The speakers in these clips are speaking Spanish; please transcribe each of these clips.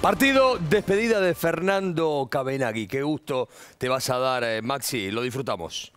Partido despedida de Fernando Cabenagui. Qué gusto te vas a dar, eh, Maxi. Lo disfrutamos.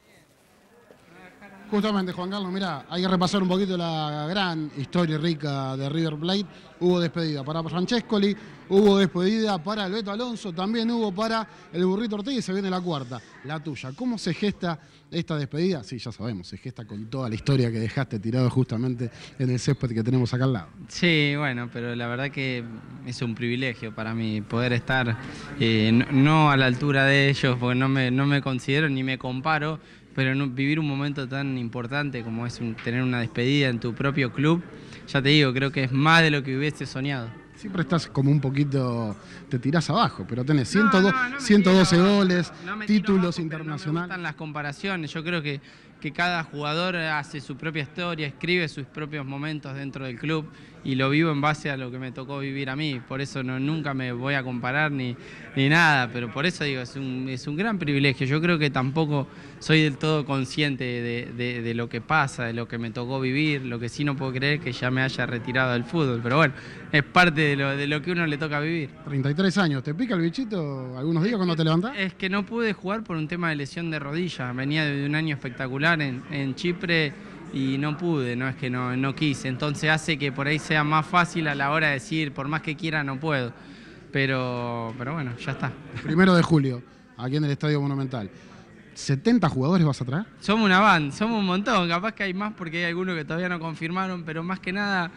Justamente, Juan Carlos, mira, hay que repasar un poquito la gran historia rica de River Plate. Hubo despedida para Francescoli, hubo despedida para el Alonso, también hubo para el Burrito Ortiz y se viene la cuarta, la tuya. ¿Cómo se gesta esta despedida? Sí, ya sabemos, se gesta con toda la historia que dejaste tirado justamente en el césped que tenemos acá al lado. Sí, bueno, pero la verdad que es un privilegio para mí poder estar eh, no, a la altura de ellos, porque no me, no me considero ni me comparo pero vivir un momento tan importante como es tener una despedida en tu propio club, ya te digo, creo que es más de lo que hubiese soñado. Siempre estás como un poquito, te tirás abajo, pero tenés 102, 112 goles, títulos internacionales. las comparaciones, yo creo que que cada jugador hace su propia historia, escribe sus propios momentos dentro del club y lo vivo en base a lo que me tocó vivir a mí. Por eso no, nunca me voy a comparar ni, ni nada, pero por eso digo, es un, gran privilegio. Yo creo que tampoco soy del todo consciente de, lo que pasa, de lo que me tocó vivir, lo que sí no puedo creer que ya me haya retirado del fútbol, pero bueno, es parte de lo, de lo que uno le toca vivir. 33 años, ¿te pica el bichito algunos días cuando te levantas? Es que no pude jugar por un tema de lesión de rodilla, venía de un año espectacular en, Chipre y no pude, no es que no, quise. Entonces hace que por ahí sea más fácil a la hora de decir, por más que quiera, no puedo. Pero, pero bueno, ya está. Primero de julio, aquí en el Estadio Monumental. ¿70 jugadores vas a traer? Somos una band somos un montón. Capaz que hay más porque hay algunos que todavía no confirmaron, pero más que nada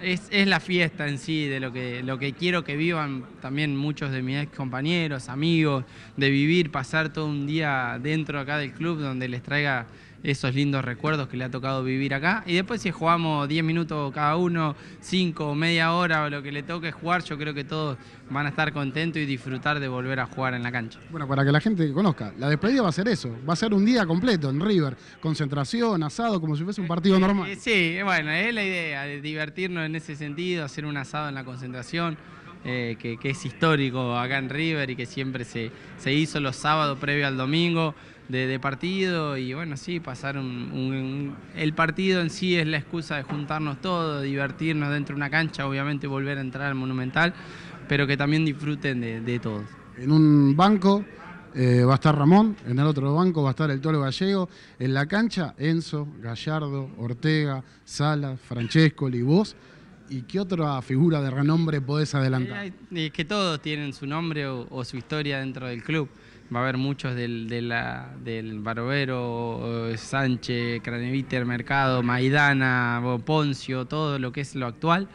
es, la fiesta en sí, de lo que, lo que quiero que vivan también muchos de mis ex compañeros, amigos, de vivir, pasar todo un día dentro acá del club donde les traiga esos lindos recuerdos que le ha tocado vivir acá. Y después si jugamos 10 minutos cada uno, 5 o media hora o lo que le toque jugar, yo creo que todos van a estar contentos y disfrutar de volver a jugar en la cancha. Bueno, para que la gente conozca, la despedida va a ser eso, va a ser un día completo en River, concentración, asado, como si fuese un partido eh, normal. Eh, sí, eh, bueno, es la idea, de divertirnos en ese sentido, hacer un asado en la concentración. que, es histórico acá en River y que siempre se, se hizo los sábados previo al domingo de, partido y bueno, sí, pasar un, El partido en sí es la excusa de juntarnos todos, divertirnos dentro de una cancha, obviamente volver a entrar al Monumental, pero que también disfruten de, todos. En un banco eh, va a estar Ramón, en el otro banco va a estar el Tolo Gallego, en la cancha Enzo, Gallardo, Ortega, Salas, Francesco, Libos... ¿Y qué otra figura de renombre podés adelantar? es eh, eh, que todos tienen su nombre o su historia dentro del club va a haber muchos del, de del Barbero, eh, Sánchez, Craneviter, Mercado, Maidana, Poncio, todo lo que es lo actual.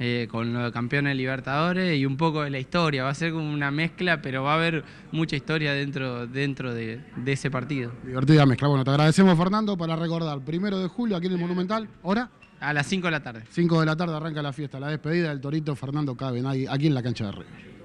Eh, con los campeones Libertadores y un poco de la historia. Va a ser como una mezcla, pero va a haber mucha historia dentro, dentro de, ese partido. Divertida mezcla. Bueno, te agradecemos, Fernando, para recordar. Primero de julio, aquí en el Monumental, ¿hora? A las 5 de la tarde. 5 de la tarde arranca la fiesta, la despedida del Torito Fernando Caben, aquí en la cancha de Río.